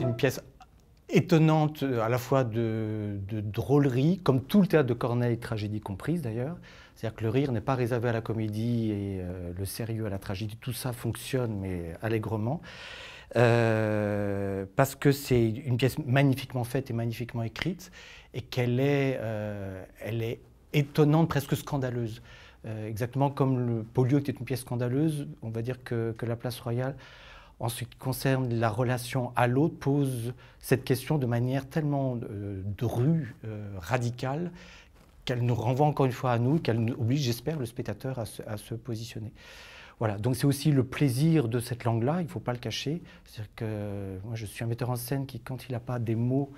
Une pièce étonnante euh, à la fois de, drôlerie, comme tout le théâtre de Corneille, tragédie comprise d'ailleurs. C'est-à-dire que le rire n'est pas réservé à la comédie et euh, le sérieux à la tragédie. Tout ça fonctionne, mais allègrement. Euh, parce que c'est une pièce magnifiquement faite et magnifiquement écrite, et qu'elle est, elle est étonnante, presque scandaleuse. exactement comme le Polio était une pièce scandaleuse, on va dire que La Place Royale en ce qui concerne la relation à l'autre, pose cette question de manière tellement euh, drue, euh, radicale, qu'elle nous renvoie encore une fois à nous, qu'elle oblige, j'espère, le spectateur à se, positionner. Voilà, donc c'est aussi le plaisir de cette langue-là, il ne faut pas le cacher. C'est-à-dire que euh, moi, je suis un metteur en scène qui, quand il n'a pas des mots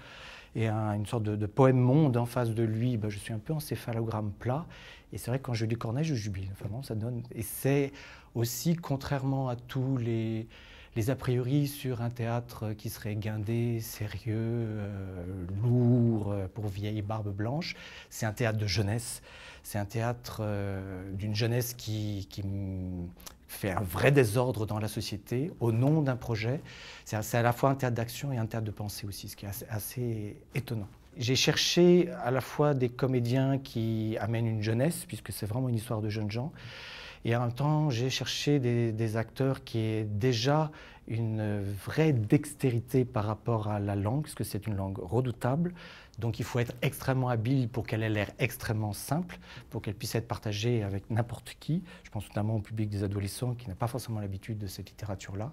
et une sorte de, poème monde en face de lui, bah, je suis un peu en céphalogramme plat. Et c'est vrai que quand je lis Corneille, je jubile. Vraiment, ça donne. Et c'est aussi, contrairement à tous les les a priori sur un théâtre qui serait guindé, sérieux, euh, lourd, euh, pour vieille barbe blanche, C'est un théâtre de jeunesse. C'est un théâtre euh, d'une jeunesse qui, fait un vrai désordre dans la société au nom d'un projet. C'est à la fois un théâtre d'action et un théâtre de pensée aussi, ce qui est assez étonnant. J'ai cherché à la fois des comédiens qui amènent une jeunesse, puisque c'est vraiment une histoire de jeunes gens, et en même temps, j'ai cherché des, acteurs qui aient déjà une vraie dextérité par rapport à la langue, parce que c'est une langue redoutable. Donc il faut être extrêmement habile pour qu'elle ait l'air extrêmement simple, pour qu'elle puisse être partagée avec n'importe qui. Je pense notamment au public des adolescents qui n'a pas forcément l'habitude de cette littérature-là.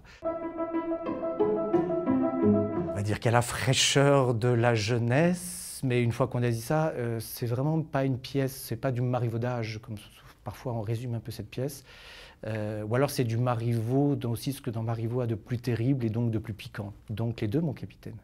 On va dire qu'elle a la fraîcheur de la jeunesse, mais une fois qu'on a dit ça, euh, c'est vraiment pas une pièce, c'est pas du marivaudage comme parfois on résume un peu cette pièce. Euh, ou alors c'est du Marivaux, dont aussi ce que dans Marivaux a de plus terrible et donc de plus piquant. Donc les deux, mon capitaine.